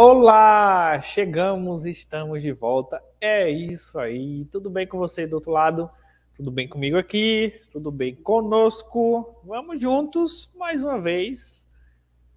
Olá! Chegamos, estamos de volta. É isso aí. Tudo bem com você do outro lado? Tudo bem comigo aqui? Tudo bem conosco? Vamos juntos mais uma vez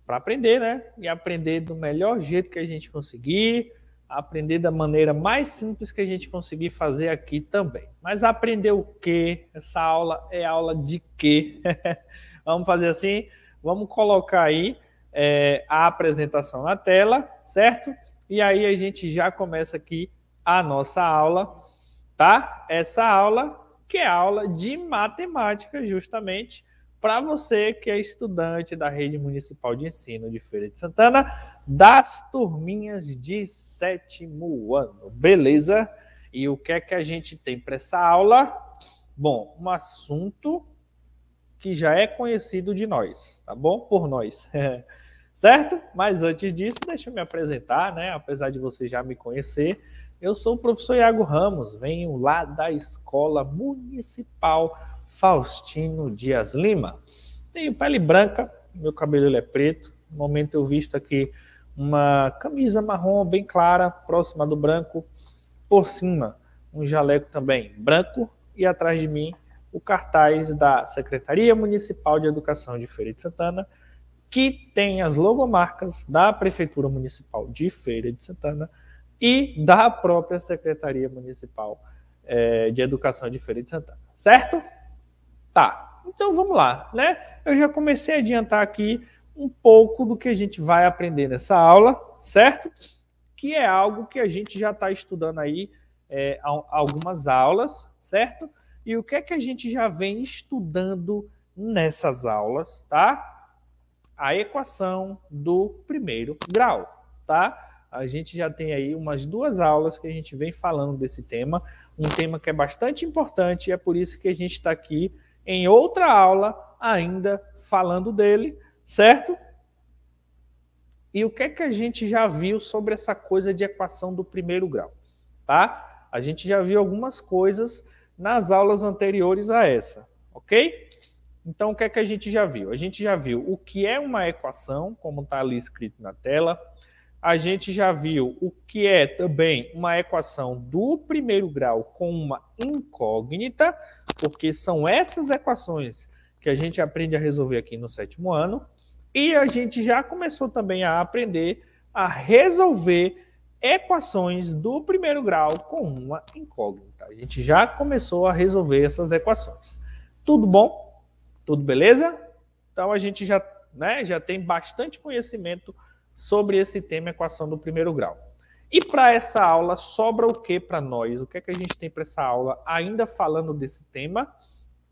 para aprender, né? E aprender do melhor jeito que a gente conseguir, aprender da maneira mais simples que a gente conseguir fazer aqui também. Mas aprender o quê? Essa aula é aula de quê? Vamos fazer assim? Vamos colocar aí é, a apresentação na tela, certo? E aí a gente já começa aqui a nossa aula, tá? Essa aula que é aula de matemática, justamente para você que é estudante da rede municipal de ensino de Feira de Santana, das turminhas de sétimo ano, beleza? E o que é que a gente tem para essa aula? Bom, um assunto que já é conhecido de nós, tá bom? Por nós. certo? Mas antes disso, deixa eu me apresentar, né? Apesar de você já me conhecer, eu sou o professor Iago Ramos, venho lá da Escola Municipal Faustino Dias Lima. Tenho pele branca, meu cabelo é preto. No momento eu visto aqui uma camisa marrom bem clara, próxima do branco, por cima um jaleco também branco e atrás de mim o cartaz da Secretaria Municipal de Educação de Feira de Santana, que tem as logomarcas da Prefeitura Municipal de Feira de Santana e da própria Secretaria Municipal é, de Educação de Feira de Santana, certo? Tá, então vamos lá, né? Eu já comecei a adiantar aqui um pouco do que a gente vai aprender nessa aula, certo? Que é algo que a gente já está estudando aí é, algumas aulas, certo? E o que é que a gente já vem estudando nessas aulas, tá? a equação do primeiro grau, tá? A gente já tem aí umas duas aulas que a gente vem falando desse tema, um tema que é bastante importante e é por isso que a gente está aqui em outra aula ainda falando dele, certo? E o que é que a gente já viu sobre essa coisa de equação do primeiro grau, tá? A gente já viu algumas coisas nas aulas anteriores a essa, ok? Então, o que é que a gente já viu? A gente já viu o que é uma equação, como está ali escrito na tela. A gente já viu o que é também uma equação do primeiro grau com uma incógnita, porque são essas equações que a gente aprende a resolver aqui no sétimo ano. E a gente já começou também a aprender a resolver equações do primeiro grau com uma incógnita. A gente já começou a resolver essas equações. Tudo bom? Tudo beleza? Então a gente já, né, já tem bastante conhecimento sobre esse tema equação do primeiro grau. E para essa aula sobra o que para nós? O que é que a gente tem para essa aula? Ainda falando desse tema,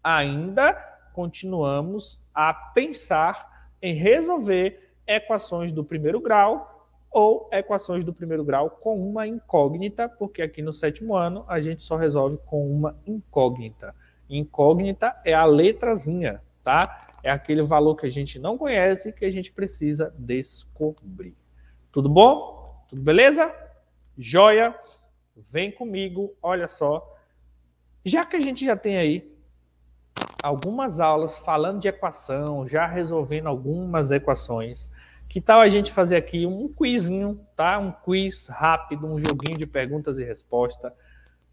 ainda continuamos a pensar em resolver equações do primeiro grau ou equações do primeiro grau com uma incógnita, porque aqui no sétimo ano a gente só resolve com uma incógnita. Incógnita é a letrazinha, tá? É aquele valor que a gente não conhece que a gente precisa descobrir. Tudo bom? Tudo beleza? Joia? Vem comigo, olha só. Já que a gente já tem aí algumas aulas falando de equação, já resolvendo algumas equações, que tal a gente fazer aqui um quizinho, tá? Um quiz rápido, um joguinho de perguntas e respostas.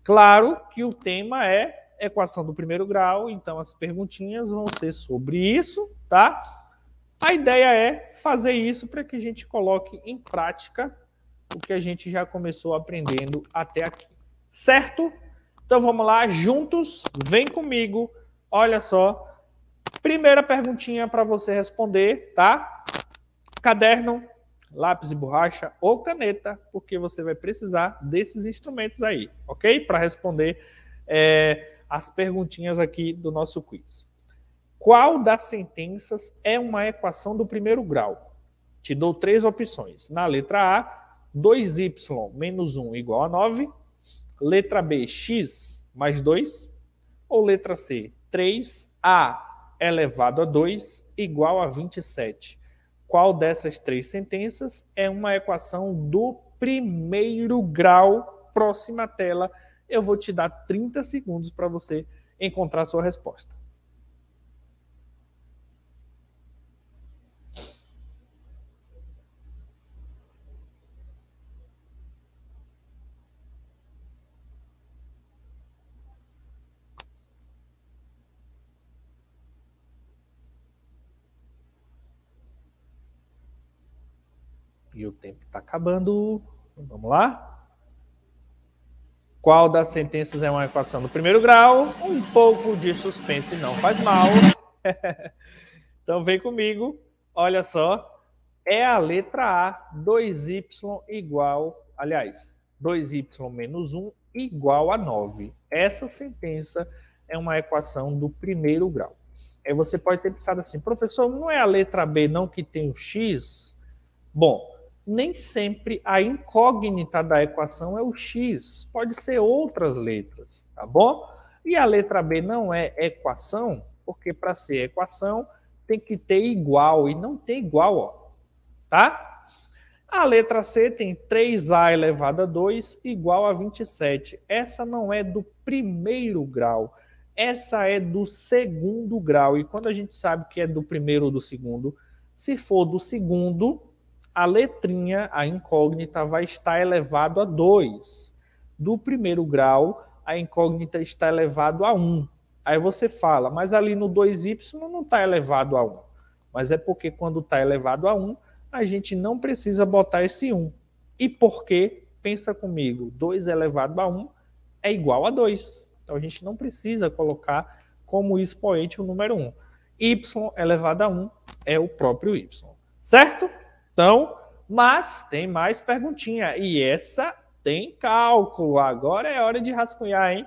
Claro que o tema é equação do primeiro grau, então as perguntinhas vão ser sobre isso, tá? A ideia é fazer isso para que a gente coloque em prática o que a gente já começou aprendendo até aqui, certo? Então vamos lá, juntos, vem comigo, olha só. Primeira perguntinha para você responder, tá? Caderno, lápis e borracha ou caneta, porque você vai precisar desses instrumentos aí, ok? Para responder é, as perguntinhas aqui do nosso quiz. Qual das sentenças é uma equação do primeiro grau? Te dou três opções. Na letra A, 2y menos 1 igual a 9. Letra B, x mais 2. Ou letra C, 3a elevado a 2 igual a 27. Qual dessas três sentenças é uma equação do primeiro grau? Próxima tela eu vou te dar 30 segundos para você encontrar a sua resposta. E o tempo está acabando. Vamos lá? Qual das sentenças é uma equação do primeiro grau? Um pouco de suspense não faz mal. então vem comigo. Olha só. É a letra A, 2y igual, aliás, 2y menos 1 igual a 9. Essa sentença é uma equação do primeiro grau. Aí é, você pode ter pensado assim, professor, não é a letra B não que tem o x? Bom, nem sempre a incógnita da equação é o x, pode ser outras letras, tá bom? E a letra B não é equação, porque para ser equação tem que ter igual, e não tem igual, ó, tá? A letra C tem 3a elevado a 2 igual a 27. Essa não é do primeiro grau, essa é do segundo grau. E quando a gente sabe que é do primeiro ou do segundo, se for do segundo, a letrinha, a incógnita, vai estar elevado a 2. Do primeiro grau, a incógnita está elevado a 1. Aí você fala, mas ali no 2y não está elevado a 1. Mas é porque quando está elevado a 1, a gente não precisa botar esse 1. E por quê? Pensa comigo, 2 elevado a 1 é igual a 2. Então a gente não precisa colocar como expoente o número 1. y elevado a 1 é o próprio y. Certo? Então, mas tem mais perguntinha. E essa tem cálculo. Agora é hora de rascunhar, hein?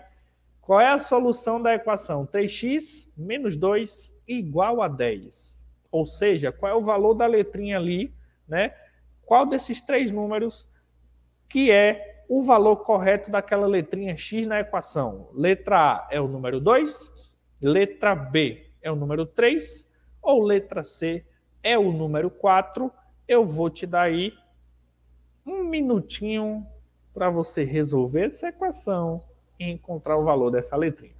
Qual é a solução da equação 3x menos 2 igual a 10? Ou seja, qual é o valor da letrinha ali, né? Qual desses três números que é o valor correto daquela letrinha x na equação? Letra A é o número 2, letra B é o número 3 ou letra C é o número 4 eu vou te dar aí um minutinho para você resolver essa equação e encontrar o valor dessa letrinha.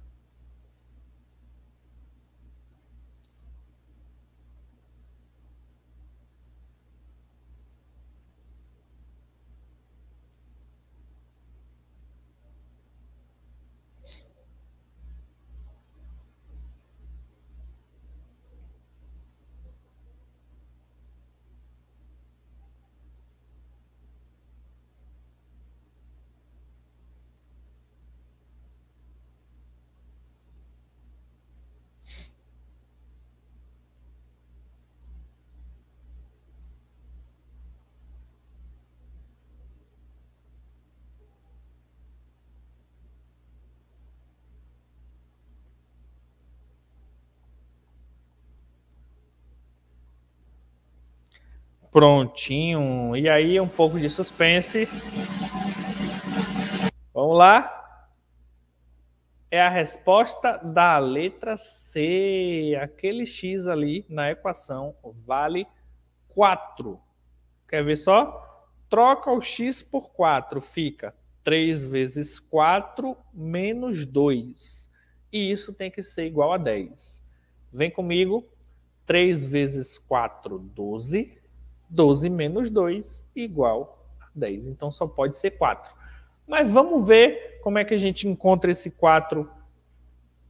prontinho. E aí, um pouco de suspense. Vamos lá. É a resposta da letra C. Aquele X ali na equação vale 4. Quer ver só? Troca o X por 4, fica 3 vezes 4 menos 2. E isso tem que ser igual a 10. Vem comigo. 3 vezes 4, 12. 12 menos 2 igual a 10. Então só pode ser 4. Mas vamos ver como é que a gente encontra esse 4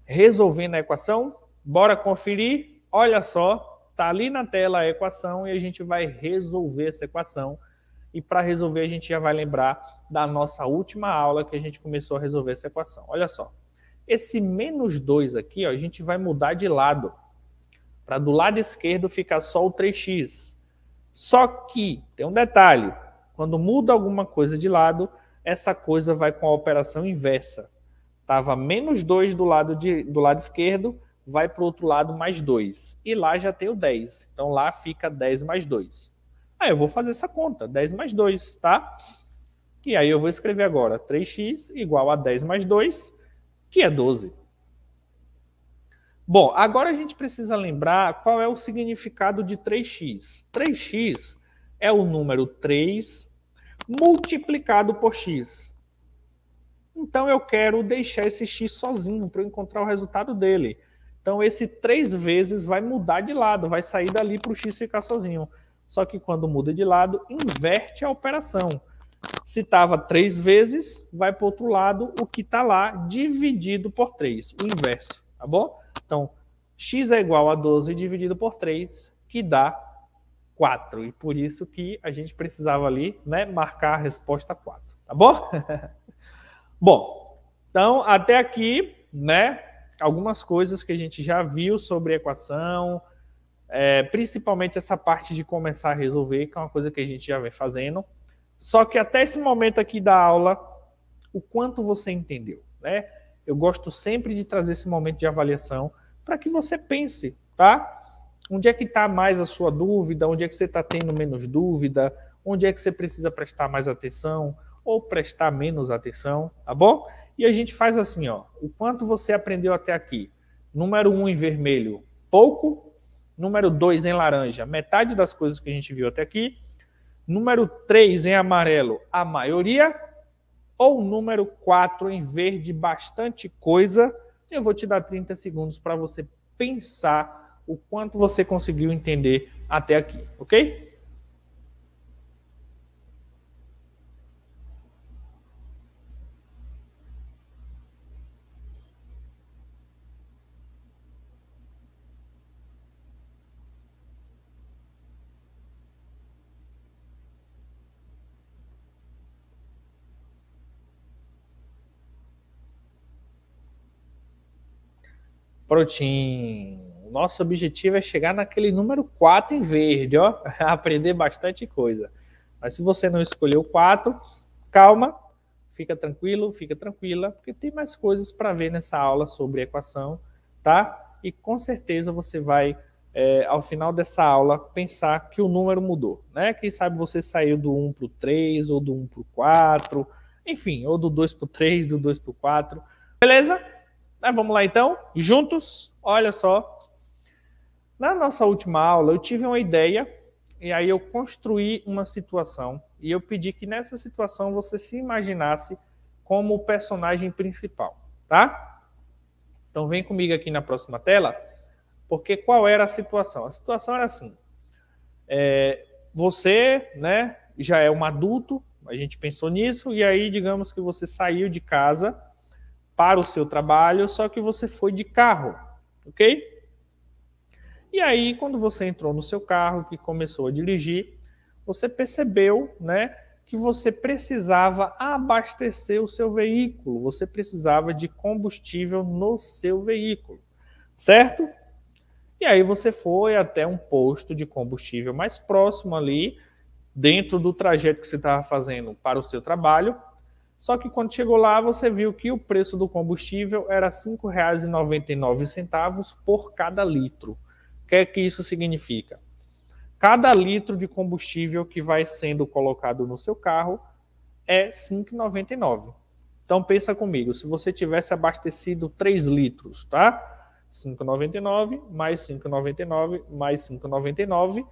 resolvendo a equação. Bora conferir. Olha só, tá ali na tela a equação e a gente vai resolver essa equação. E para resolver, a gente já vai lembrar da nossa última aula que a gente começou a resolver essa equação. Olha só. Esse menos 2 aqui, ó, a gente vai mudar de lado. Para do lado esquerdo ficar só o 3x. Só que tem um detalhe: quando muda alguma coisa de lado, essa coisa vai com a operação inversa. Estava menos 2 do lado, de, do lado esquerdo, vai para o outro lado mais 2. E lá já tem o 10. Então lá fica 10 mais 2. Aí eu vou fazer essa conta, 10 mais 2, tá? E aí eu vou escrever agora 3x igual a 10 mais 2, que é 12. Bom, agora a gente precisa lembrar qual é o significado de 3x. 3x é o número 3 multiplicado por x. Então eu quero deixar esse x sozinho para eu encontrar o resultado dele. Então esse 3 vezes vai mudar de lado, vai sair dali para o x ficar sozinho. Só que quando muda de lado, inverte a operação. Se estava 3 vezes, vai para o outro lado o que está lá dividido por 3, o inverso, tá bom? Então, x é igual a 12 dividido por 3, que dá 4. E por isso que a gente precisava ali né, marcar a resposta 4. Tá bom? bom, então até aqui, né? Algumas coisas que a gente já viu sobre equação, é, principalmente essa parte de começar a resolver, que é uma coisa que a gente já vem fazendo. Só que até esse momento aqui da aula, o quanto você entendeu, né? Eu gosto sempre de trazer esse momento de avaliação para que você pense, tá? Onde é que está mais a sua dúvida? Onde é que você está tendo menos dúvida? Onde é que você precisa prestar mais atenção ou prestar menos atenção, tá bom? E a gente faz assim, ó, o quanto você aprendeu até aqui. Número 1 um em vermelho, pouco. Número 2 em laranja, metade das coisas que a gente viu até aqui. Número 3 em amarelo, a maioria. Ou número 4 em verde, bastante coisa. Eu vou te dar 30 segundos para você pensar o quanto você conseguiu entender até aqui, ok? Prontinho. nosso objetivo é chegar naquele número 4 em verde, ó, aprender bastante coisa. Mas se você não escolheu 4, calma, fica tranquilo, fica tranquila, porque tem mais coisas para ver nessa aula sobre equação, tá? E com certeza você vai, é, ao final dessa aula, pensar que o número mudou, né? Quem sabe você saiu do 1 para o 3, ou do 1 para o 4, enfim, ou do 2 para o 3, do 2 para o 4, beleza? Mas vamos lá então, juntos. Olha só. Na nossa última aula, eu tive uma ideia e aí eu construí uma situação e eu pedi que nessa situação você se imaginasse como o personagem principal, tá? Então vem comigo aqui na próxima tela, porque qual era a situação? A situação era assim: é, você, né, já é um adulto, a gente pensou nisso e aí digamos que você saiu de casa para o seu trabalho, só que você foi de carro, ok? E aí, quando você entrou no seu carro e começou a dirigir, você percebeu, né, que você precisava abastecer o seu veículo, você precisava de combustível no seu veículo, certo? E aí você foi até um posto de combustível mais próximo ali, dentro do trajeto que você estava fazendo para o seu trabalho, só que quando chegou lá, você viu que o preço do combustível era R$ 5,99 por cada litro. O que é que isso significa? Cada litro de combustível que vai sendo colocado no seu carro é R$ 5,99. Então pensa comigo, se você tivesse abastecido 3 litros, tá? 5,99 mais 5,99 mais 5,99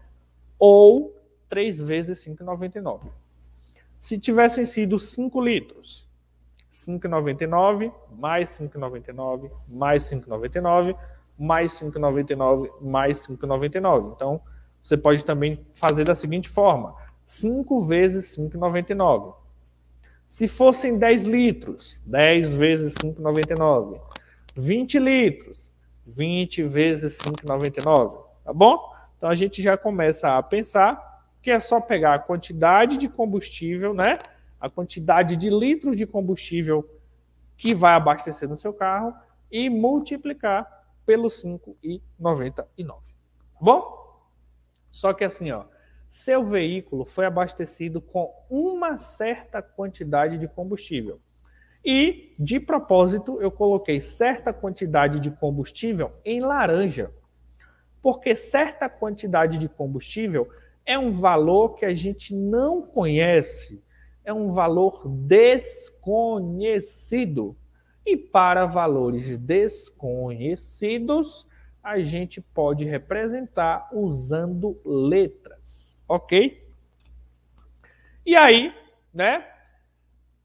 ou 3 vezes 5,99. Se tivessem sido 5 litros, 5,99 mais 5,99 mais 5,99 mais 5,99 mais 5,99. Então, você pode também fazer da seguinte forma: 5 vezes 5,99. Se fossem 10 litros, 10 vezes 5,99. 20 litros, 20 vezes 5,99. Tá bom? Então a gente já começa a pensar que é só pegar a quantidade de combustível, né? A quantidade de litros de combustível que vai abastecer no seu carro e multiplicar pelo 5,99. Tá bom? Só que assim, ó, seu veículo foi abastecido com uma certa quantidade de combustível. E, de propósito, eu coloquei certa quantidade de combustível em laranja, porque certa quantidade de combustível é um valor que a gente não conhece, é um valor desconhecido. E para valores desconhecidos, a gente pode representar usando letras, ok? E aí, né?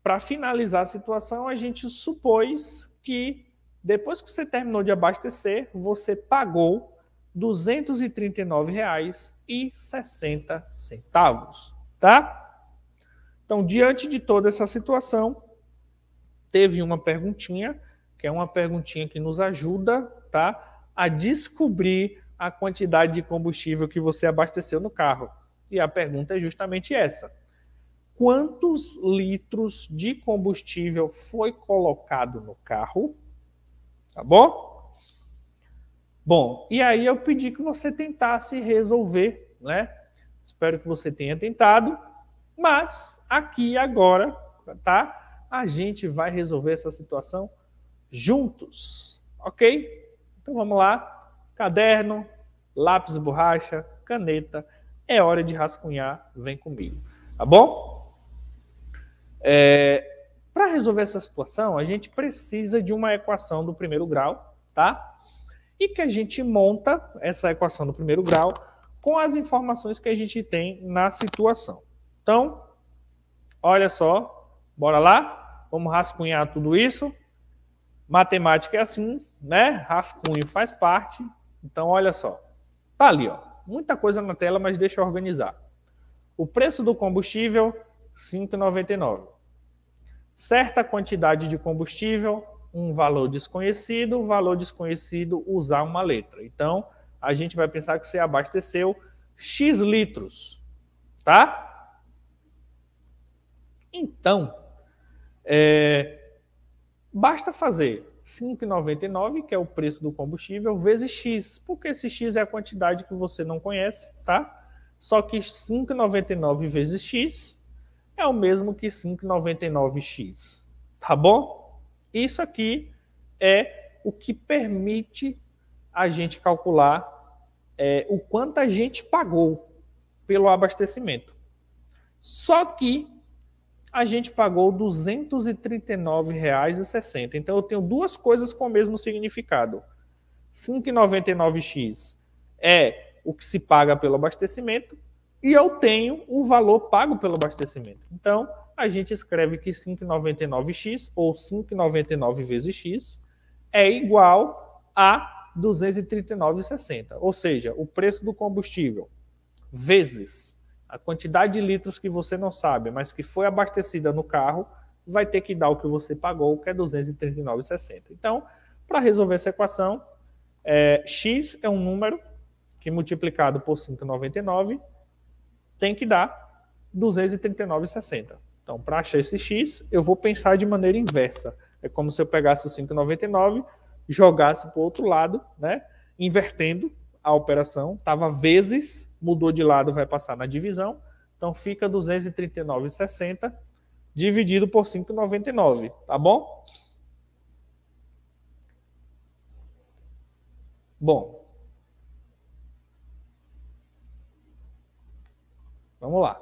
Para finalizar a situação, a gente supôs que depois que você terminou de abastecer, você pagou R$ 239,60, tá? Então, diante de toda essa situação, teve uma perguntinha, que é uma perguntinha que nos ajuda, tá, a descobrir a quantidade de combustível que você abasteceu no carro. E a pergunta é justamente essa: quantos litros de combustível foi colocado no carro? Tá bom? Bom, e aí eu pedi que você tentasse resolver, né? Espero que você tenha tentado, mas aqui agora, tá? A gente vai resolver essa situação juntos, ok? Então vamos lá. Caderno, lápis, borracha, caneta. É hora de rascunhar, vem comigo, tá bom? É, Para resolver essa situação, a gente precisa de uma equação do primeiro grau, tá? e que a gente monta essa equação do primeiro grau com as informações que a gente tem na situação. Então, olha só, bora lá? Vamos rascunhar tudo isso. Matemática é assim, né? Rascunho faz parte. Então, olha só. Tá ali, ó. Muita coisa na tela, mas deixa eu organizar. O preço do combustível, 5,99. Certa quantidade de combustível, um valor desconhecido, valor desconhecido usar uma letra. Então, a gente vai pensar que você abasteceu X litros, tá? Então, é, basta fazer 5,99, que é o preço do combustível, vezes X, porque esse X é a quantidade que você não conhece, tá? Só que 5,99 vezes X é o mesmo que 5,99x, tá bom? Isso aqui é o que permite a gente calcular é, o quanto a gente pagou pelo abastecimento. Só que a gente pagou R$ 239,60. Então eu tenho duas coisas com o mesmo significado. 5,99x é o que se paga pelo abastecimento e eu tenho o valor pago pelo abastecimento. Então, a gente escreve que 5,99x ou 5,99 vezes x é igual a 239,60. Ou seja, o preço do combustível vezes a quantidade de litros que você não sabe, mas que foi abastecida no carro, vai ter que dar o que você pagou, que é 239,60. Então, para resolver essa equação, é, x é um número que multiplicado por 5,99 tem que dar 239,60. Então, para achar esse x, eu vou pensar de maneira inversa. É como se eu pegasse o 5,99, jogasse para o outro lado, né? invertendo a operação. Estava vezes, mudou de lado, vai passar na divisão. Então, fica 239,60 dividido por 5,99, tá bom? Bom. Vamos lá.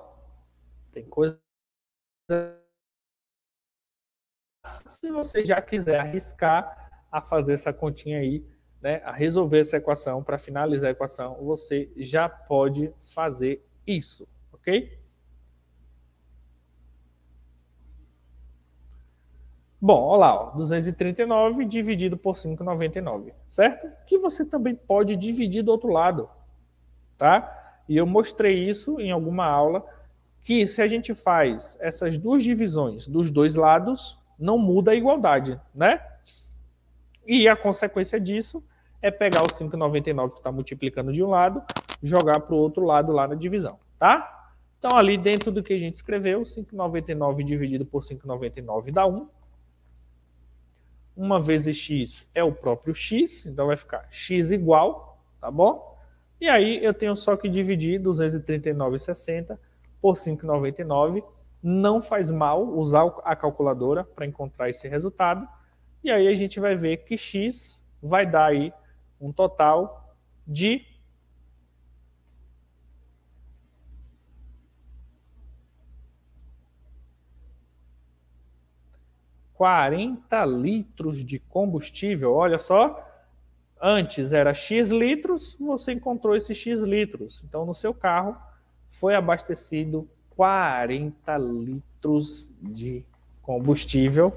Tem coisa se você já quiser arriscar a fazer essa continha aí, né, a resolver essa equação, para finalizar a equação, você já pode fazer isso, ok? Bom, olha lá, ó, 239 dividido por 5,99, certo? Que você também pode dividir do outro lado, tá? E eu mostrei isso em alguma aula, que se a gente faz essas duas divisões dos dois lados, não muda a igualdade, né? E a consequência disso é pegar o 5,99 que está multiplicando de um lado, jogar para o outro lado lá na divisão, tá? Então, ali dentro do que a gente escreveu, 5,99 dividido por 5,99 dá 1. 1 vezes x é o próprio x, então vai ficar x igual, tá bom? E aí eu tenho só que dividir 239,60 por 5,99. Não faz mal usar a calculadora para encontrar esse resultado. E aí a gente vai ver que X vai dar aí um total de quarenta litros de combustível. Olha só, antes era X litros, você encontrou esses X litros. Então, no seu carro, foi abastecido 40 litros de combustível,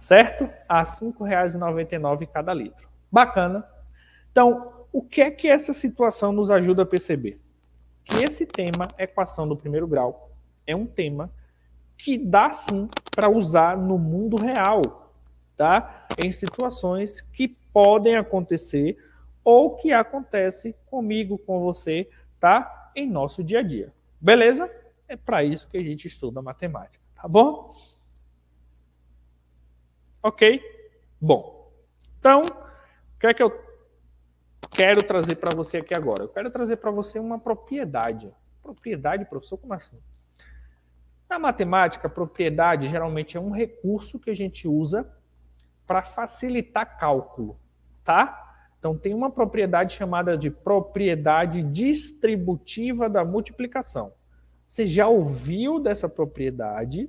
certo? A R$ 5,99 cada litro. Bacana. Então, o que é que essa situação nos ajuda a perceber? Que esse tema, equação do primeiro grau, é um tema que dá sim para usar no mundo real, tá? Em situações que podem acontecer ou que acontece comigo, com você, tá? em nosso dia a dia. Beleza? É para isso que a gente estuda matemática, tá bom? Ok? Bom, então, o que é que eu quero trazer para você aqui agora? Eu quero trazer para você uma propriedade. Propriedade, professor, como assim? Na matemática, propriedade geralmente é um recurso que a gente usa para facilitar cálculo, tá? Então, tem uma propriedade chamada de propriedade distributiva da multiplicação. Você já ouviu dessa propriedade,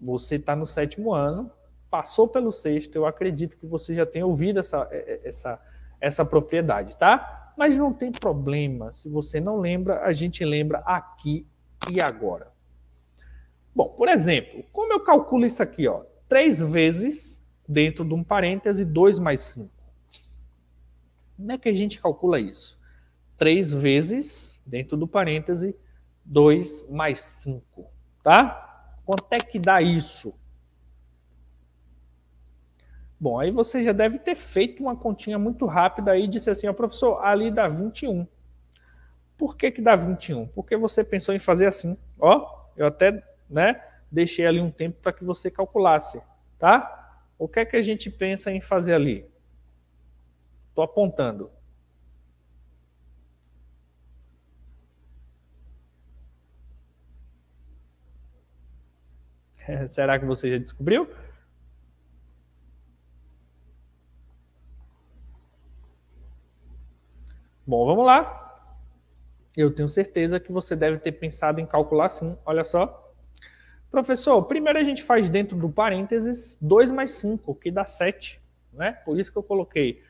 você está no sétimo ano, passou pelo sexto, eu acredito que você já tenha ouvido essa, é, é, essa, essa propriedade, tá? Mas não tem problema, se você não lembra, a gente lembra aqui e agora. Bom, por exemplo, como eu calculo isso aqui, ó? três vezes dentro de um parêntese, 2 mais 5. Como é que a gente calcula isso? 3 vezes, dentro do parêntese, 2 mais 5, tá? Quanto é que dá isso? Bom, aí você já deve ter feito uma continha muito rápida aí e disse assim, ó, professor, ali dá 21. Por que que dá 21? Porque você pensou em fazer assim, ó, eu até, né, deixei ali um tempo para que você calculasse, tá? O que é que a gente pensa em fazer ali? Estou apontando. Será que você já descobriu? Bom, vamos lá. Eu tenho certeza que você deve ter pensado em calcular sim. Olha só. Professor, primeiro a gente faz dentro do parênteses 2 mais 5, que dá 7. Né? Por isso que eu coloquei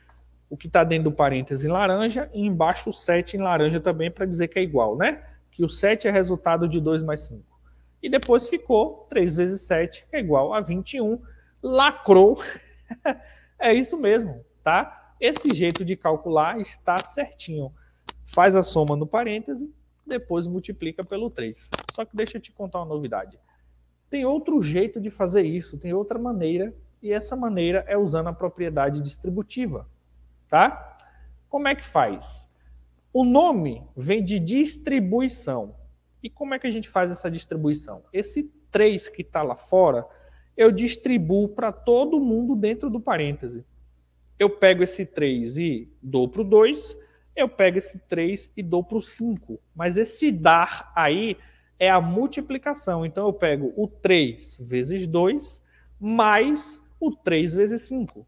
o que está dentro do parêntese em laranja e embaixo o 7 em laranja também para dizer que é igual, né? Que o 7 é resultado de 2 mais 5. E depois ficou 3 vezes 7 é igual a 21. Lacrou. é isso mesmo, tá? Esse jeito de calcular está certinho. Faz a soma no parêntese, depois multiplica pelo 3. Só que deixa eu te contar uma novidade. Tem outro jeito de fazer isso, tem outra maneira, e essa maneira é usando a propriedade distributiva tá? Como é que faz? O nome vem de distribuição. E como é que a gente faz essa distribuição? Esse 3 que está lá fora, eu distribuo para todo mundo dentro do parêntese. Eu pego esse 3 e dou para o 2, eu pego esse 3 e dou para o 5. Mas esse dar aí é a multiplicação. Então eu pego o 3 vezes 2 mais o 3 vezes 5,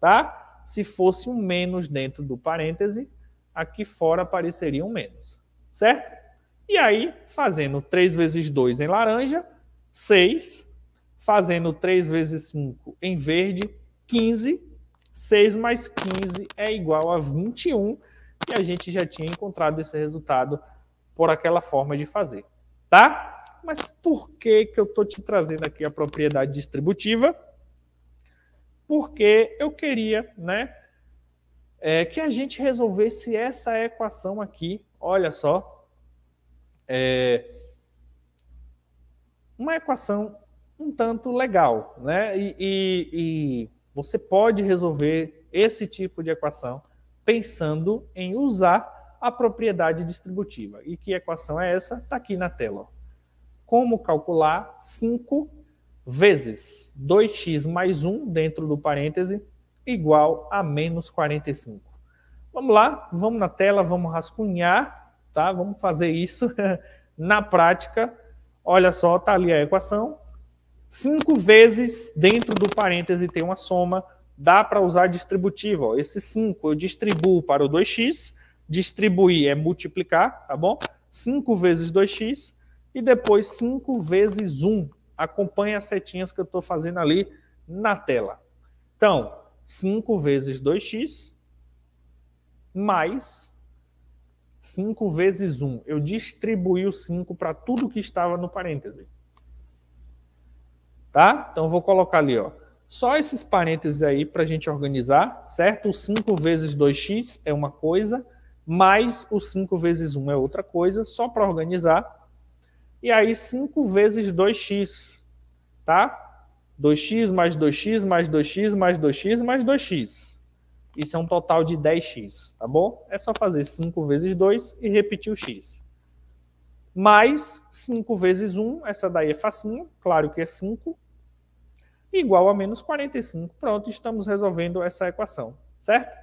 tá? se fosse um menos dentro do parêntese, aqui fora apareceria um menos, certo? E aí, fazendo 3 vezes 2 em laranja, 6. Fazendo 3 vezes 5 em verde, 15. 6 mais 15 é igual a 21. E a gente já tinha encontrado esse resultado por aquela forma de fazer, tá? Mas por que, que eu estou te trazendo aqui a propriedade distributiva? porque eu queria né, é, que a gente resolvesse essa equação aqui. Olha só. É, uma equação um tanto legal, né? E, e, e você pode resolver esse tipo de equação pensando em usar a propriedade distributiva. E que equação é essa? Está aqui na tela. Ó. Como calcular 5 vezes 2x mais 1 dentro do parêntese igual a menos 45. Vamos lá, vamos na tela, vamos rascunhar, tá? Vamos fazer isso na prática. Olha só, tá ali a equação. 5 vezes dentro do parêntese tem uma soma, dá para usar distributivo. Ó. Esse 5 eu distribuo para o 2x, distribuir é multiplicar, tá bom? 5 vezes 2x e depois 5 vezes 1, Acompanhe as setinhas que eu estou fazendo ali na tela. Então, 5 vezes 2x mais 5 vezes 1. Eu distribuí o 5 para tudo que estava no parêntese. Tá? Então, vou colocar ali, ó. Só esses parênteses aí para a gente organizar, certo? O 5 vezes 2x é uma coisa, mais o 5 vezes 1 é outra coisa, só para organizar e aí 5 vezes 2x, tá? 2x mais 2x mais 2x mais 2x mais 2x. Isso é um total de 10x, tá bom? É só fazer 5 vezes 2 e repetir o x. Mais 5 vezes 1, essa daí é facinho, claro que é 5, igual a menos 45. Pronto, estamos resolvendo essa equação, certo?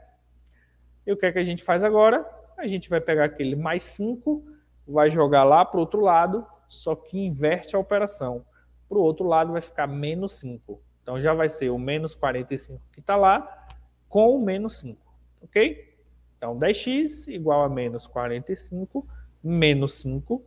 E o que é que a gente faz agora? A gente vai pegar aquele mais 5, vai jogar lá para o outro lado só que inverte a operação. Para o outro lado vai ficar menos 5. Então já vai ser o menos 45 que está lá com o menos 5, ok? Então 10x igual a menos 45 menos 5.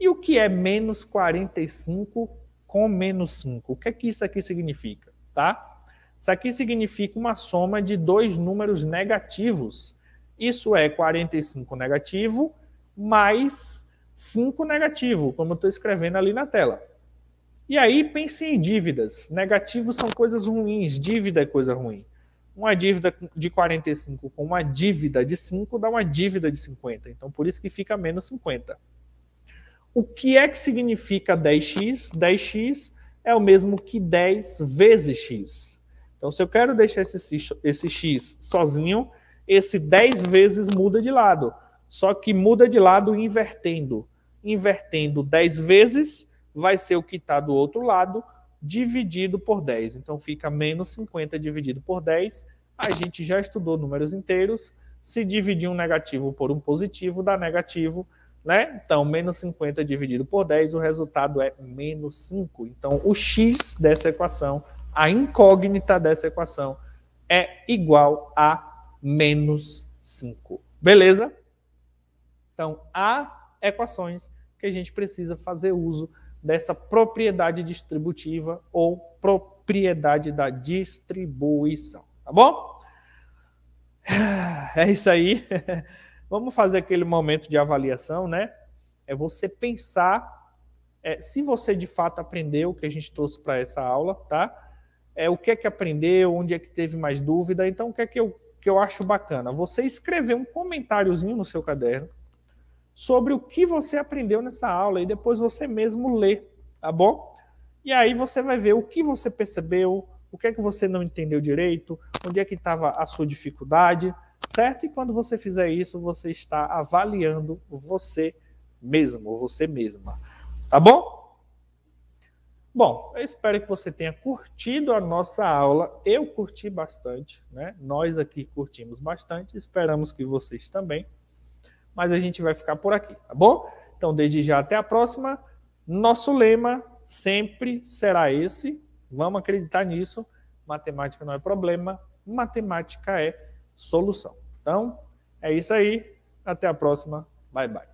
E o que é menos 45 com menos 5? O que é que isso aqui significa, tá? Isso aqui significa uma soma de dois números negativos. Isso é 45 negativo mais 5 negativo, como eu estou escrevendo ali na tela. E aí pense em dívidas. Negativos são coisas ruins, dívida é coisa ruim. Uma dívida de 45 com uma dívida de 5 dá uma dívida de 50. Então por isso que fica menos 50. O que é que significa 10x? 10x é o mesmo que 10 vezes x. Então, se eu quero deixar esse, esse x sozinho, esse 10 vezes muda de lado só que muda de lado invertendo. Invertendo 10 vezes, vai ser o que está do outro lado, dividido por 10. Então fica menos 50 dividido por 10. A gente já estudou números inteiros. Se dividir um negativo por um positivo, dá negativo. Né? Então, menos 50 dividido por 10, o resultado é menos 5. Então, o x dessa equação, a incógnita dessa equação, é igual a menos 5. Beleza? Então, há equações que a gente precisa fazer uso dessa propriedade distributiva ou propriedade da distribuição, tá bom? É isso aí. Vamos fazer aquele momento de avaliação, né? É você pensar é, se você de fato aprendeu o que a gente trouxe para essa aula, tá? É, o que é que aprendeu, onde é que teve mais dúvida. Então, o que é que eu, que eu acho bacana? Você escrever um comentáriozinho no seu caderno, sobre o que você aprendeu nessa aula e depois você mesmo lê, tá bom? E aí você vai ver o que você percebeu, o que é que você não entendeu direito, onde é que estava a sua dificuldade, certo? E quando você fizer isso, você está avaliando você mesmo, você mesma, tá bom? Bom, eu espero que você tenha curtido a nossa aula. Eu curti bastante, né? Nós aqui curtimos bastante, esperamos que vocês também mas a gente vai ficar por aqui, tá bom? Então, desde já até a próxima. Nosso lema sempre será esse. Vamos acreditar nisso. Matemática não é problema, matemática é solução. Então, é isso aí. Até a próxima. Bye, bye.